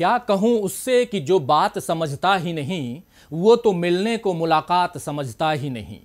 क्या कहूँ उससे कि जो बात समझता ही नहीं वो तो मिलने को मुलाकात समझता ही नहीं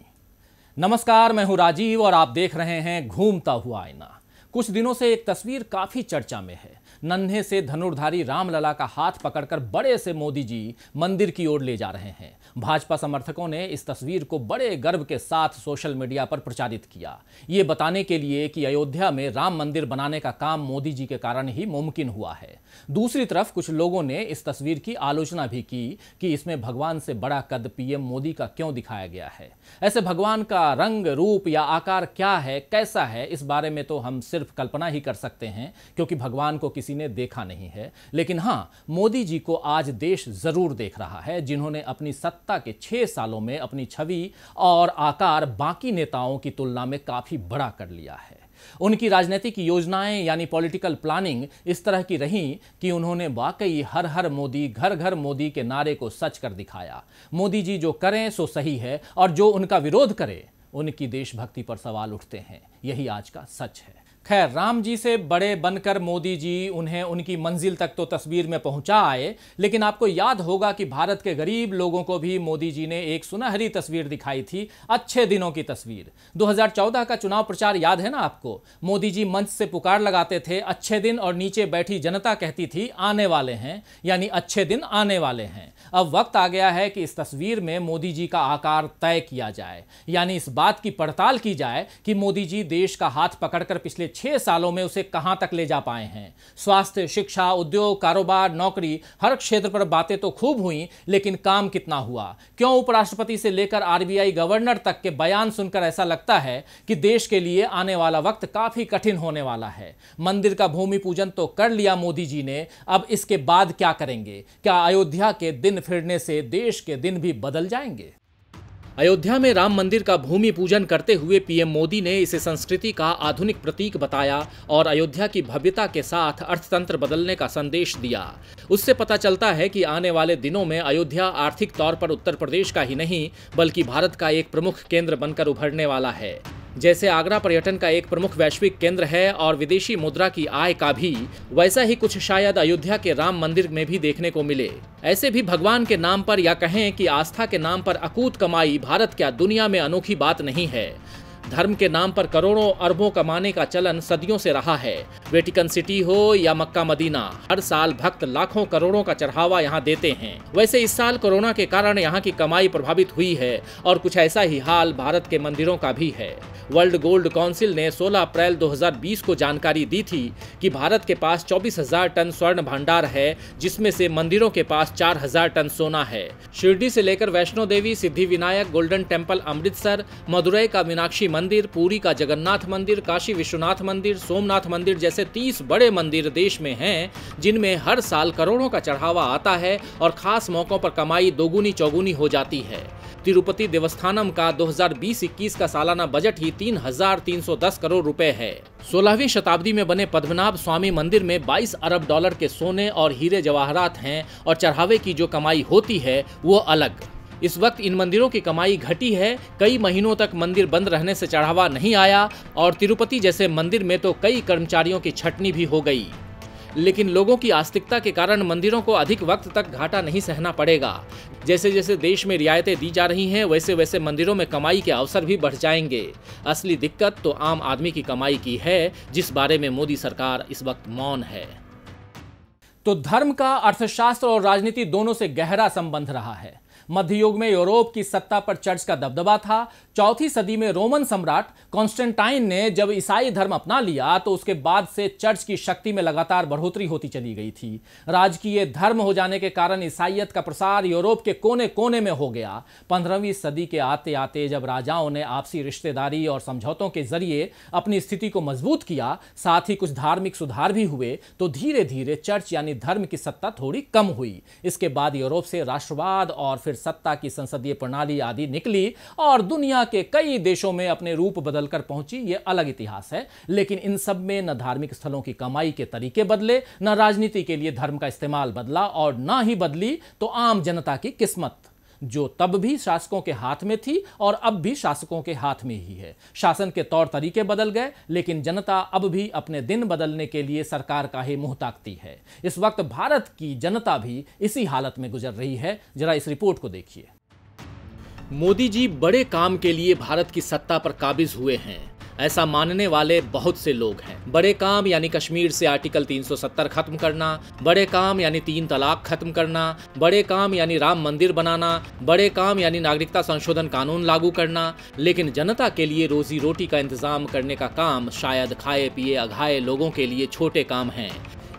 नमस्कार मैं हूँ राजीव और आप देख रहे हैं घूमता हुआ आईना कुछ दिनों से एक तस्वीर काफ़ी चर्चा में है नन्हे से धनुर्धारी रामलला का हाथ पकड़कर बड़े से मोदी जी मंदिर की ओर ले जा रहे हैं भाजपा समर्थकों ने इस तस्वीर को बड़े गर्व के साथ सोशल मीडिया पर प्रचारित किया ये बताने के लिए कि अयोध्या में राम मंदिर बनाने का काम मोदी जी के कारण ही मुमकिन हुआ है दूसरी तरफ कुछ लोगों ने इस तस्वीर की आलोचना भी की कि इसमें भगवान से बड़ा कद पीएम मोदी का क्यों दिखाया गया है ऐसे भगवान का रंग रूप या आकार क्या है कैसा है इस बारे में तो हम सिर्फ कल्पना ही कर सकते हैं क्योंकि भगवान को किसी किसी ने देखा नहीं है लेकिन हाँ मोदी जी को आज देश जरूर देख रहा है जिन्होंने अपनी सत्ता के छह सालों में अपनी छवि और आकार बाकी नेताओं की तुलना में काफी बड़ा कर लिया है उनकी राजनीतिक योजनाएं यानी पॉलिटिकल प्लानिंग इस तरह की रही कि उन्होंने वाकई हर हर मोदी घर घर मोदी के नारे को सच कर दिखाया मोदी जी जो करें सो सही है और जो उनका विरोध करे उनकी देशभक्ति पर सवाल उठते हैं यही आज का सच है खैर राम जी से बड़े बनकर मोदी जी उन्हें उनकी मंजिल तक तो तस्वीर में पहुंचा आए लेकिन आपको याद होगा कि भारत के गरीब लोगों को भी मोदी जी ने एक सुनहरी तस्वीर दिखाई थी अच्छे दिनों की तस्वीर 2014 का चुनाव प्रचार याद है ना आपको मोदी जी मंच से पुकार लगाते थे अच्छे दिन और नीचे बैठी जनता कहती थी आने वाले हैं यानी अच्छे दिन आने वाले हैं अब वक्त आ गया है कि इस तस्वीर में मोदी जी का आकार तय किया जाए यानी इस बात की पड़ताल की जाए कि मोदी जी देश का हाथ पकड़कर पिछले छह सालों में उसे कहां तक ले जा पाए हैं स्वास्थ्य शिक्षा उद्योग कारोबार नौकरी हर क्षेत्र पर बातें तो खूब हुई लेकिन काम कितना हुआ क्यों उपराष्ट्रपति से लेकर आरबीआई गवर्नर तक के बयान सुनकर ऐसा लगता है कि देश के लिए आने वाला वक्त काफी कठिन होने वाला है मंदिर का भूमि पूजन तो कर लिया मोदी जी ने अब इसके बाद क्या करेंगे क्या अयोध्या के दिन फिरने से देश के दिन भी बदल जाएंगे अयोध्या में राम मंदिर का भूमि पूजन करते हुए पीएम मोदी ने इसे संस्कृति का आधुनिक प्रतीक बताया और अयोध्या की भव्यता के साथ अर्थतंत्र बदलने का संदेश दिया उससे पता चलता है कि आने वाले दिनों में अयोध्या आर्थिक तौर पर उत्तर प्रदेश का ही नहीं बल्कि भारत का एक प्रमुख केंद्र बनकर उभरने वाला है जैसे आगरा पर्यटन का एक प्रमुख वैश्विक केंद्र है और विदेशी मुद्रा की आय का भी वैसा ही कुछ शायद अयोध्या के राम मंदिर में भी देखने को मिले ऐसे भी भगवान के नाम पर या कहें कि आस्था के नाम पर अकूत कमाई भारत क्या दुनिया में अनोखी बात नहीं है धर्म के नाम पर करोड़ों अरबों कमाने का चलन सदियों से रहा है वेटिकन सिटी हो या मक्का मदीना हर साल भक्त लाखों करोड़ों का चढ़ावा यहाँ देते हैं वैसे इस साल कोरोना के कारण यहाँ की कमाई प्रभावित हुई है और कुछ ऐसा ही हाल भारत के मंदिरों का भी है वर्ल्ड गोल्ड काउंसिल ने 16 अप्रैल 2020 को जानकारी दी थी कि भारत के पास 24,000 टन स्वर्ण भंडार है जिसमें से मंदिरों के पास 4,000 टन सोना है शिरडी से लेकर वैष्णो देवी सिद्धि विनायक गोल्डन टेम्पल अमृतसर मदुरई का मीनाक्षी मंदिर पुरी का जगन्नाथ मंदिर काशी विश्वनाथ मंदिर सोमनाथ मंदिर जैसे 30 बड़े मंदिर देश में हैं जिनमें हर साल करोड़ों का चढ़ावा आता है और खास मौक़ों पर कमाई दोगुनी चौगुनी हो जाती है तिरुपति देवस्थानम का 2020-21 का सालाना बजट ही 3,310 करोड़ रुपए है 16वीं शताब्दी में बने पद्मनाभ स्वामी मंदिर में 22 अरब डॉलर के सोने और हीरे जवाहरात हैं और चढ़ावे की जो कमाई होती है वो अलग इस वक्त इन मंदिरों की कमाई घटी है कई महीनों तक मंदिर बंद रहने से चढ़ावा नहीं आया और तिरुपति जैसे मंदिर में तो कई कर्मचारियों की छटनी भी हो गई लेकिन लोगों की आस्तिकता के कारण मंदिरों को अधिक वक्त तक घाटा नहीं सहना पड़ेगा जैसे जैसे देश में रियायतें दी जा रही हैं वैसे वैसे मंदिरों में कमाई के अवसर भी बढ़ जाएंगे असली दिक्कत तो आम आदमी की कमाई की है जिस बारे में मोदी सरकार इस वक्त मौन है तो धर्म का अर्थशास्त्र और राजनीति दोनों से गहरा संबंध रहा है मध्ययुग में यूरोप की सत्ता पर चर्च का दबदबा था चौथी सदी में रोमन सम्राट कॉन्स्टेंटाइन ने जब ईसाई धर्म अपना लिया तो उसके बाद से चर्च की शक्ति में लगातार बढ़ोतरी होती चली गई थी राजकीय धर्म हो जाने के कारण ईसाइयत का प्रसार यूरोप के कोने कोने में हो गया पंद्रहवीं सदी के आते आते जब राजाओं ने आपसी रिश्तेदारी और समझौतों के जरिए अपनी स्थिति को मजबूत किया साथ ही कुछ धार्मिक सुधार भी हुए तो धीरे धीरे चर्च यानी धर्म की सत्ता थोड़ी कम हुई इसके बाद यूरोप से राष्ट्रवाद और फिर फिर सत्ता की संसदीय प्रणाली आदि निकली और दुनिया के कई देशों में अपने रूप बदलकर पहुंची ये अलग इतिहास है लेकिन इन सब में न धार्मिक स्थलों की कमाई के तरीके बदले न राजनीति के लिए धर्म का इस्तेमाल बदला और न ही बदली तो आम जनता की किस्मत जो तब भी शासकों के हाथ में थी और अब भी शासकों के हाथ में ही है शासन के तौर तरीके बदल गए लेकिन जनता अब भी अपने दिन बदलने के लिए सरकार का ही मुंह ताकती है इस वक्त भारत की जनता भी इसी हालत में गुजर रही है जरा इस रिपोर्ट को देखिए मोदी जी बड़े काम के लिए भारत की सत्ता पर काबिज हुए हैं ऐसा मानने वाले बहुत से लोग हैं बड़े काम यानी कश्मीर से आर्टिकल 370 खत्म करना बड़े काम यानी तीन तलाक खत्म करना बड़े काम यानी राम मंदिर बनाना बड़े काम यानी नागरिकता संशोधन कानून लागू करना लेकिन जनता के लिए रोजी रोटी का इंतजाम करने का काम शायद खाए पिए अघाए लोगों के लिए छोटे काम हैं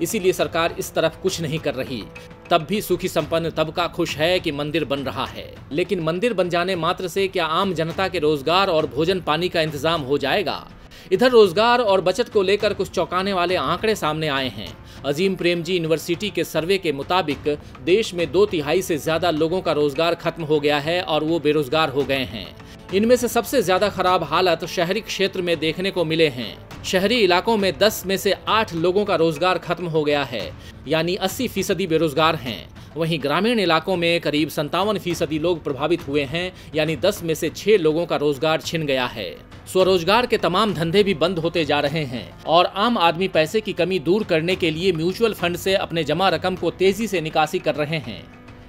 इसीलिए सरकार इस तरफ कुछ नहीं कर रही तब भी सुखी संपन्न तबका खुश है कि मंदिर बन रहा है लेकिन मंदिर बन जाने मात्र से क्या आम जनता के रोजगार और भोजन पानी का इंतजाम हो जाएगा इधर रोजगार और बचत को लेकर कुछ चौंकाने वाले आंकड़े सामने आए हैं अजीम प्रेमजी यूनिवर्सिटी के सर्वे के मुताबिक देश में दो तिहाई से ज्यादा लोगों का रोजगार खत्म हो गया है और वो बेरोजगार हो गए हैं इनमें से सबसे ज्यादा खराब हालत शहरी क्षेत्र में देखने को मिले हैं शहरी इलाकों में 10 में से 8 लोगों का रोजगार खत्म हो गया है यानी अस्सी फीसदी बेरोजगार हैं वहीं ग्रामीण इलाकों में करीब संतावन फीसदी लोग प्रभावित हुए हैं यानी 10 में से 6 लोगों का रोजगार छिन गया है स्वरोजगार के तमाम धंधे भी बंद होते जा रहे हैं और आम आदमी पैसे की कमी दूर करने के लिए म्यूचुअल फंड से अपने जमा रकम को तेजी से निकासी कर रहे हैं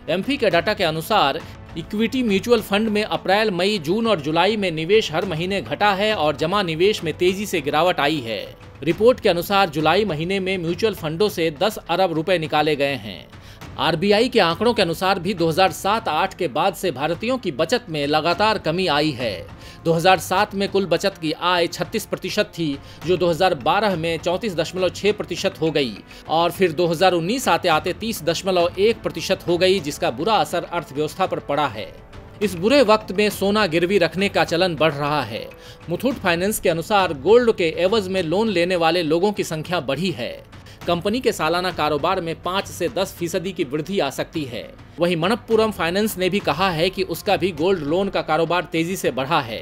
एमफी के डाटा के अनुसार इक्विटी म्यूचुअल फंड में अप्रैल मई जून और जुलाई में निवेश हर महीने घटा है और जमा निवेश में तेजी से गिरावट आई है रिपोर्ट के अनुसार जुलाई महीने में म्यूचुअल फंडों से 10 अरब रुपए निकाले गए हैं आरबीआई के आंकड़ों के अनुसार भी 2007-8 के बाद से भारतीयों की बचत में लगातार कमी आई है 2007 में कुल बचत की आय 36 प्रतिशत थी जो 2012 में छह प्रतिशत हो गई और फिर 2019 आते आते 30.1 प्रतिशत हो गई जिसका बुरा असर अर्थव्यवस्था पर पड़ा है इस बुरे वक्त में सोना गिरवी रखने का चलन बढ़ रहा है मुथूट फाइनेंस के अनुसार गोल्ड के एवज में लोन लेने वाले लोगों की संख्या बढ़ी है कंपनी के सालाना कारोबार में पाँच से दस फीसदी की वृद्धि आ सकती है वहीं मणपुरम फाइनेंस ने भी कहा है कि उसका भी गोल्ड लोन का कारोबार तेजी से बढ़ा है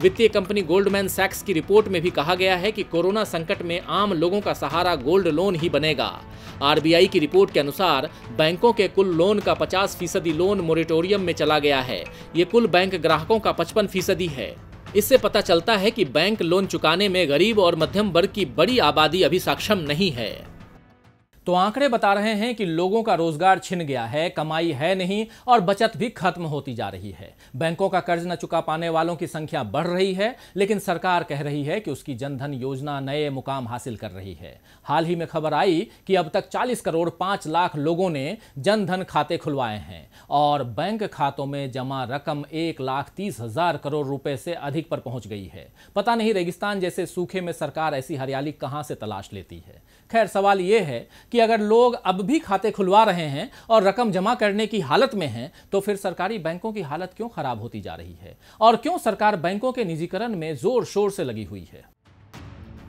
वित्तीय कंपनी गोल्डमैन सैक्स की रिपोर्ट में भी कहा गया है कि कोरोना संकट में आम लोगों का सहारा गोल्ड लोन ही बनेगा आरबीआई की रिपोर्ट के अनुसार बैंकों के कुल लोन का 50 फीसदी लोन मोरिटोरियम में चला गया है ये कुल बैंक ग्राहकों का पचपन फीसदी है इससे पता चलता है कि बैंक लोन चुकाने में गरीब और मध्यम वर्ग की बड़ी आबादी अभी सक्षम नहीं है तो आंकड़े बता रहे हैं कि लोगों का रोजगार छिन गया है कमाई है नहीं और बचत भी खत्म होती जा रही है बैंकों का कर्ज न चुका पाने वालों की संख्या बढ़ रही है लेकिन सरकार कह रही है कि उसकी जनधन योजना नए मुकाम हासिल कर रही है हाल ही में खबर आई कि अब तक 40 करोड़ 5 लाख लोगों ने जनधन खाते खुलवाए हैं और बैंक खातों में जमा रकम एक लाख तीस हजार करोड़ रुपए से अधिक पर पहुंच गई है पता नहीं रेगिस्तान जैसे सूखे में सरकार ऐसी हरियाली कहां से तलाश लेती है खैर सवाल ये है कि अगर लोग अब भी खाते खुलवा रहे हैं और रकम जमा करने की हालत में हैं तो फिर सरकारी बैंकों की हालत क्यों खराब होती जा रही है और क्यों सरकार बैंकों के निजीकरण में जोर शोर से लगी हुई है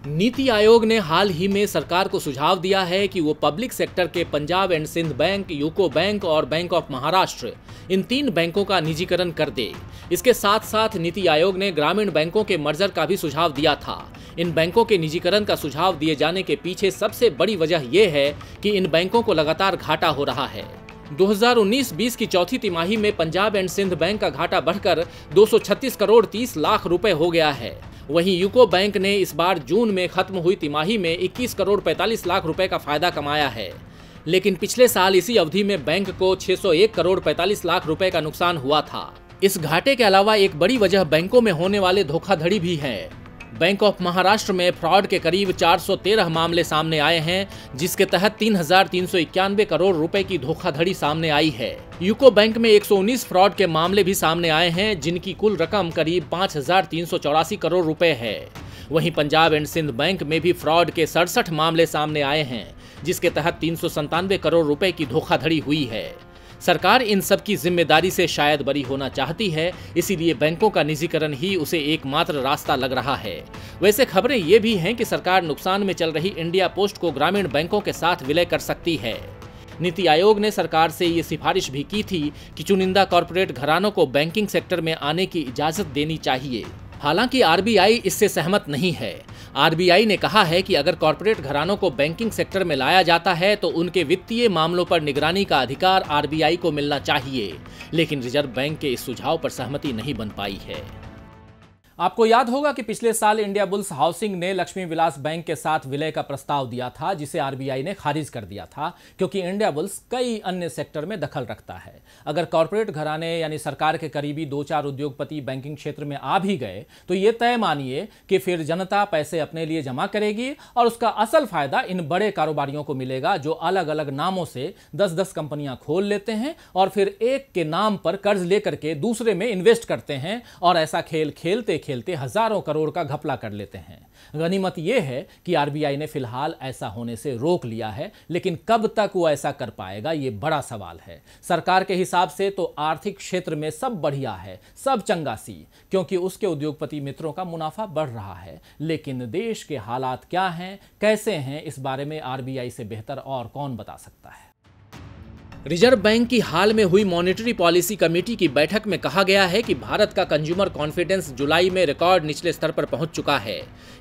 नीति आयोग ने हाल ही में सरकार को सुझाव दिया है कि वो पब्लिक सेक्टर के Punjab and Sind Bank UCO Bank और बैंक ऑफ महाराष्ट्र इन तीन बैंकों का निजीकरण कर दे इसके साथ साथ नीति आयोग ने ग्रामीण बैंकों के मर्जर का भी सुझाव दिया था इन बैंकों के निजीकरण का सुझाव दिए जाने के पीछे सबसे बड़ी वजह यह है कि इन बैंकों को लगातार घाटा हो रहा है 2019-20 की चौथी तिमाही में पंजाब एंड सिंध बैंक का घाटा बढ़कर 236 करोड़ 30 लाख रुपए हो गया है वहीं यूको बैंक ने इस बार जून में खत्म हुई तिमाही में 21 करोड़ 45 लाख रुपए का फायदा कमाया है लेकिन पिछले साल इसी अवधि में बैंक को 601 करोड़ 45 लाख रुपए का नुकसान हुआ था इस घाटे के अलावा एक बड़ी वजह बैंकों में होने वाले धोखाधड़ी भी है बैंक ऑफ महाराष्ट्र में फ्रॉड के करीब 413 मामले सामने आए हैं जिसके तहत तीन करोड़ रुपए की धोखाधड़ी सामने आई है यूको बैंक में 119 फ्रॉड के मामले भी सामने आए हैं जिनकी कुल रकम करीब पाँच करोड़ रुपए है वहीं पंजाब एंड सिंध बैंक में भी फ्रॉड के सड़सठ मामले सामने आए हैं जिसके तहत तीन करोड़ रुपए की धोखाधड़ी हुई है सरकार इन सब की जिम्मेदारी से शायद बरी होना चाहती है इसीलिए बैंकों का निजीकरण ही उसे एकमात्र रास्ता लग रहा है वैसे खबरें ये भी हैं कि सरकार नुकसान में चल रही इंडिया पोस्ट को ग्रामीण बैंकों के साथ विलय कर सकती है नीति आयोग ने सरकार से ये सिफारिश भी की थी कि चुनिंदा कॉरपोरेट घरानों को बैंकिंग सेक्टर में आने की इजाजत देनी चाहिए हालांकि आरबीआई इससे सहमत नहीं है आरबीआई ने कहा है कि अगर कॉरपोरेट घरानों को बैंकिंग सेक्टर में लाया जाता है तो उनके वित्तीय मामलों पर निगरानी का अधिकार आरबीआई को मिलना चाहिए लेकिन रिजर्व बैंक के इस सुझाव पर सहमति नहीं बन पाई है आपको याद होगा कि पिछले साल इंडिया बुल्स हाउसिंग ने लक्ष्मी विलास बैंक के साथ विलय का प्रस्ताव दिया था जिसे आरबीआई ने खारिज कर दिया था क्योंकि इंडिया बुल्स कई अन्य सेक्टर में दखल रखता है अगर कॉरपोरेट घराने यानी सरकार के करीबी दो चार उद्योगपति बैंकिंग क्षेत्र में आ भी गए तो ये तय मानिए कि फिर जनता पैसे अपने लिए जमा करेगी और उसका असल फायदा इन बड़े कारोबारियों को मिलेगा जो अलग अलग नामों से दस दस कंपनियां खोल लेते हैं और फिर एक के नाम पर कर्ज लेकर के दूसरे में इन्वेस्ट करते हैं और ऐसा खेल खेलते खेलते हजारों करोड़ का घपला कर लेते हैं गनीमत यह है कि आरबीआई ने फिलहाल ऐसा होने से रोक लिया है लेकिन कब तक वो ऐसा कर पाएगा ये बड़ा सवाल है सरकार के हिसाब से तो आर्थिक क्षेत्र में सब बढ़िया है सब चंगा सी क्योंकि उसके उद्योगपति मित्रों का मुनाफा बढ़ रहा है लेकिन देश के हालात क्या हैं कैसे हैं इस बारे में आरबीआई से बेहतर और कौन बता सकता है रिजर्व बैंक की हाल में हुई मॉनेटरी पॉलिसी कमेटी की बैठक में कहा गया है कि भारत का कंज्यूमर कॉन्फिडेंस जुलाई में रिकॉर्ड निचले स्तर पर पहुंच चुका है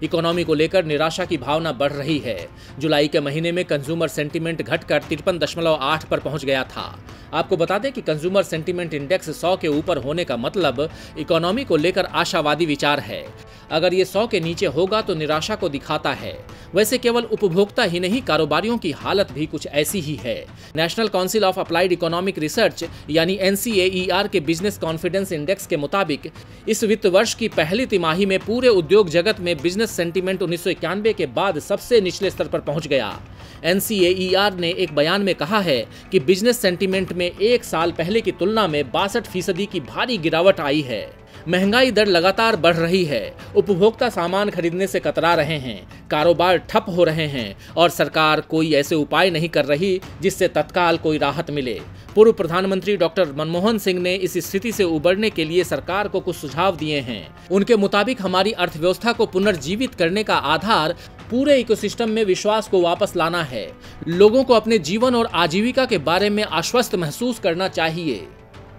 इकोनॉमी को लेकर निराशा की भावना बढ़ रही है जुलाई के महीने में कंज्यूमर सेंटीमेंट घटकर तिरपन दशमलव आठ पर पहुंच गया था आपको बता दें कि कंज्यूमर सेंटीमेंट इंडेक्स सौ के ऊपर होने का मतलब इकोनॉमी को लेकर आशावादी विचार है अगर ये सौ के नीचे होगा तो निराशा को दिखाता है वैसे केवल उपभोक्ता ही नहीं कारोबारियों की हालत भी कुछ ऐसी ही है National Council of Applied Economic Research यानी एन के बिजनेस कॉन्फिडेंस इंडेक्स के मुताबिक इस वित्त वर्ष की पहली तिमाही में पूरे उद्योग जगत में बिजनेस सेंटीमेंट उन्नीस के बाद सबसे निचले स्तर पर पहुंच गया एन ने एक बयान में कहा है कि बिजनेस सेंटीमेंट में एक साल पहले की तुलना में बासठ फीसदी की भारी गिरावट आई है महंगाई दर लगातार बढ़ रही है उपभोक्ता सामान खरीदने से कतरा रहे हैं कारोबार ठप हो रहे हैं और सरकार कोई ऐसे उपाय नहीं कर रही जिससे तत्काल कोई राहत मिले पूर्व प्रधानमंत्री डॉक्टर मनमोहन सिंह ने इस स्थिति से उबरने के लिए सरकार को कुछ सुझाव दिए हैं उनके मुताबिक हमारी अर्थव्यवस्था को पुनर्जीवित करने का आधार पूरे इकोसिस्टम में विश्वास को वापस लाना है लोगों को अपने जीवन और आजीविका के बारे में आश्वस्त महसूस करना चाहिए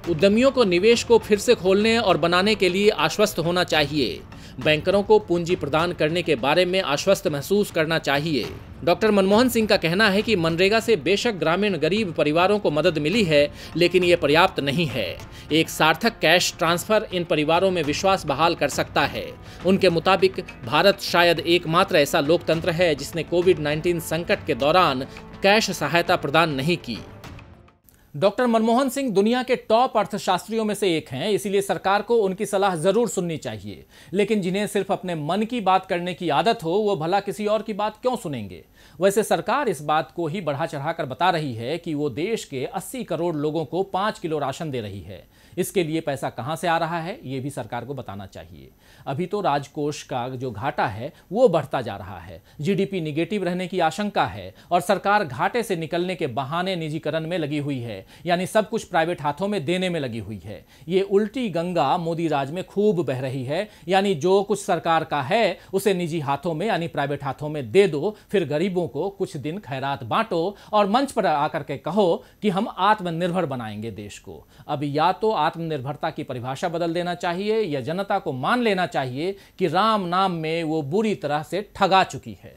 उद्यमियों को निवेश को फिर से खोलने और बनाने के लिए आश्वस्त होना चाहिए बैंकरों को पूंजी प्रदान करने के बारे में आश्वस्त महसूस करना चाहिए डॉक्टर मनमोहन सिंह का कहना है कि मनरेगा से बेशक ग्रामीण गरीब परिवारों को मदद मिली है लेकिन ये पर्याप्त नहीं है एक सार्थक कैश ट्रांसफर इन परिवारों में विश्वास बहाल कर सकता है उनके मुताबिक भारत शायद एकमात्र ऐसा लोकतंत्र है जिसने कोविड 19 संकट के दौरान कैश सहायता प्रदान नहीं की डॉक्टर मनमोहन सिंह दुनिया के टॉप अर्थशास्त्रियों में से एक हैं इसीलिए सरकार को उनकी सलाह जरूर सुननी चाहिए लेकिन जिन्हें सिर्फ अपने मन की बात करने की आदत हो वो भला किसी और की बात क्यों सुनेंगे वैसे सरकार इस बात को ही बढ़ा चढ़ाकर बता रही है कि वो देश के 80 करोड़ लोगों को 5 किलो राशन दे रही है इसके लिए पैसा कहाँ से आ रहा है ये भी सरकार को बताना चाहिए अभी तो राजकोष का जो घाटा है वो बढ़ता जा रहा है जीडीपी निगेटिव रहने की आशंका है और सरकार घाटे से निकलने के बहाने निजीकरण में लगी हुई है यानी सब कुछ प्राइवेट हाथों में देने में लगी हुई है ये उल्टी गंगा मोदी राज में खूब बह रही है यानी जो कुछ सरकार का है उसे निजी हाथों में यानी प्राइवेट हाथों में दे दो फिर गरीबों को कुछ दिन खैरात बांटो और मंच पर आकर के कहो कि हम आत्मनिर्भर बनाएंगे देश को अब या तो आत्मनिर्भरता की परिभाषा बदल देना चाहिए या जनता को मान लेना चाहिए कि राम नाम में वो बुरी तरह से ठगा चुकी है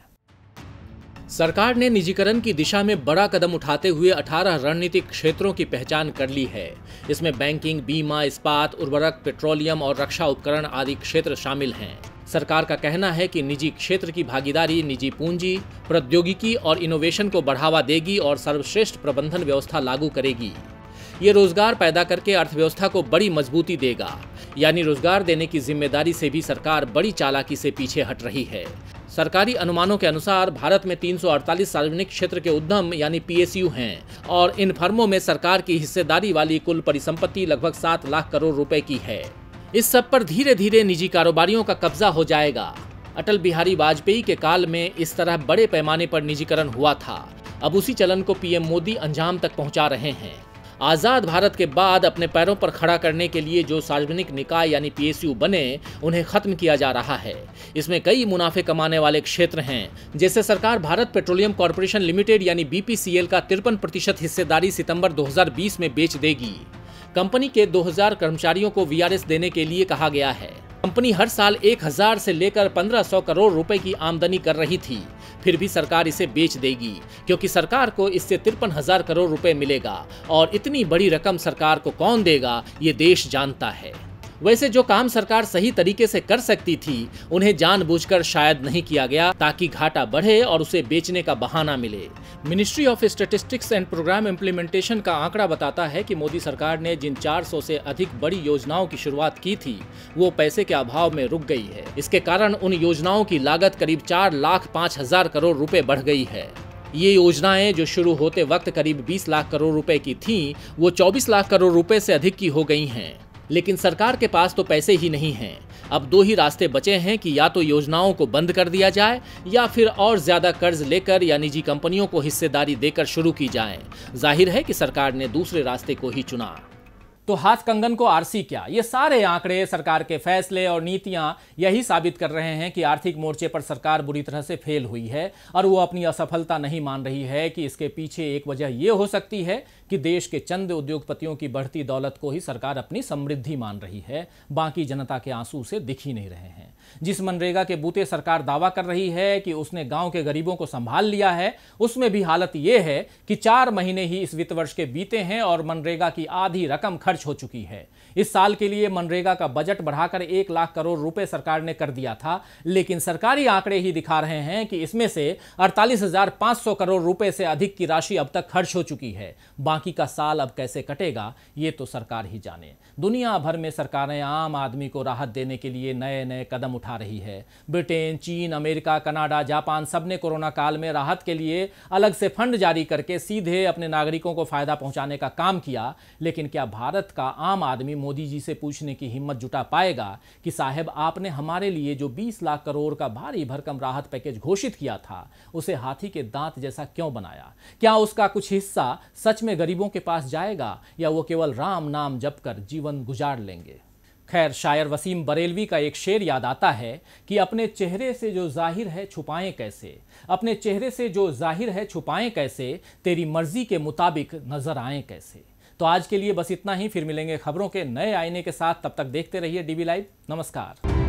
सरकार ने निजीकरण की दिशा में बड़ा कदम उठाते हुए 18 रणनीतिक क्षेत्रों की पहचान कर ली है इसमें बैंकिंग बीमा इस्पात उर्वरक पेट्रोलियम और रक्षा उपकरण आदि क्षेत्र शामिल हैं सरकार का कहना है कि निजी क्षेत्र की भागीदारी निजी पूंजी प्रौद्योगिकी और इनोवेशन को बढ़ावा देगी और सर्वश्रेष्ठ प्रबंधन व्यवस्था लागू करेगी ये रोजगार पैदा करके अर्थव्यवस्था को बड़ी मजबूती देगा यानी रोजगार देने की जिम्मेदारी से भी सरकार बड़ी चालाकी से पीछे हट रही है सरकारी अनुमानों के अनुसार भारत में 348 सार्वजनिक क्षेत्र के उद्यम यानी पीएसयू हैं और इन फर्मों में सरकार की हिस्सेदारी वाली कुल परिसंपत्ति लगभग सात लाख करोड़ रुपए की है इस सब पर धीरे धीरे निजी कारोबारियों का कब्जा हो जाएगा अटल बिहारी वाजपेयी के काल में इस तरह बड़े पैमाने पर निजीकरण हुआ था अब उसी चलन को पीएम मोदी अंजाम तक पहुंचा रहे हैं आज़ाद भारत के बाद अपने पैरों पर खड़ा करने के लिए जो सार्वजनिक निकाय यानी पीएसयू बने उन्हें खत्म किया जा रहा है इसमें कई मुनाफे कमाने वाले क्षेत्र हैं जैसे सरकार भारत पेट्रोलियम कॉरपोरेशन लिमिटेड यानी बीपीसीएल का तिरपन प्रतिशत हिस्सेदारी सितंबर 2020 में बेच देगी कंपनी के 2000 कर्मचारियों को वीआरएस देने के लिए कहा गया है कंपनी हर साल 1000 से लेकर 1500 करोड़ रुपए की आमदनी कर रही थी फिर भी सरकार इसे बेच देगी क्योंकि सरकार को इससे तिरपन हजार करोड़ रुपए मिलेगा और इतनी बड़ी रकम सरकार को कौन देगा ये देश जानता है वैसे जो काम सरकार सही तरीके से कर सकती थी उन्हें जानबूझकर शायद नहीं किया गया ताकि घाटा बढ़े और उसे बेचने का बहाना मिले Ministry of Statistics and Programme Implementation का आंकड़ा बताता है कि मोदी सरकार ने जिन 400 से अधिक बड़ी योजनाओं की शुरुआत की थी वो पैसे के अभाव में रुक गई है इसके कारण उन योजनाओं की लागत करीब चार लाख पाँच हजार करोड़ रुपए बढ़ गई है ये योजनाएं जो शुरू होते वक्त करीब 20 लाख करोड़ रुपए की थीं, वो 24 लाख करोड़ रुपए से अधिक की हो गई हैं लेकिन सरकार के पास तो पैसे ही नहीं हैं अब दो ही रास्ते बचे हैं कि या तो योजनाओं को बंद कर दिया जाए या फिर और ज्यादा कर्ज लेकर या निजी कंपनियों को हिस्सेदारी देकर शुरू की जाए जाहिर है कि सरकार ने दूसरे रास्ते को ही चुना तो हाथ कंगन को आरसी क्या ये सारे आंकड़े सरकार के फैसले और नीतियां यही साबित कर रहे हैं कि आर्थिक मोर्चे पर सरकार बुरी तरह से फेल हुई है और वो अपनी असफलता नहीं मान रही है कि इसके पीछे एक वजह ये हो सकती है कि देश के चंद उद्योगपतियों की बढ़ती दौलत को ही सरकार अपनी समृद्धि मान रही है बाकी जनता के आंसू से दिख ही नहीं रहे हैं जिस मनरेगा के बूते सरकार दावा कर रही है कि उसने गांव के गरीबों को संभाल लिया है उसमें भी हालत यह है कि चार महीने ही इस वित्त वर्ष के बीते हैं और मनरेगा की आधी रकम खर्च हो चुकी है इस साल के लिए मनरेगा का बजट बढ़ाकर एक लाख करोड़ रुपए सरकार ने कर दिया था लेकिन सरकारी आंकड़े ही दिखा रहे हैं कि इसमें से अड़तालीस करोड़ रुपए से अधिक की राशि अब तक खर्च हो चुकी है बाकी का साल अब कैसे कटेगा ये तो सरकार ही जाने दुनिया भर में सरकारें आम आदमी को राहत देने के लिए नए नए कदम उठा रही है ब्रिटेन चीन अमेरिका कनाडा जापान सब ने कोरोना काल में राहत के लिए अलग से फंड जारी करके सीधे अपने नागरिकों को फायदा पहुंचाने का काम किया लेकिन क्या भारत का आम आदमी मोदी जी से पूछने की हिम्मत जुटा पाएगा कि साहेब आपने हमारे लिए जो बीस लाख करोड़ का भारी भरकम राहत पैकेज घोषित किया था उसे हाथी के दांत जैसा क्यों बनाया क्या उसका कुछ हिस्सा सच में गरीबों के पास जाएगा या वो केवल राम नाम जप कर जीवन गुजार लेंगे खैर शायर वसीम बरेलवी का एक शेर याद आता है कि अपने चेहरे से जो जाहिर है छुपाएं कैसे अपने चेहरे से जो जाहिर है छुपाएं कैसे तेरी मर्जी के मुताबिक नजर आए कैसे तो आज के लिए बस इतना ही फिर मिलेंगे खबरों के नए आईने के साथ तब तक देखते रहिए डीबी लाइव नमस्कार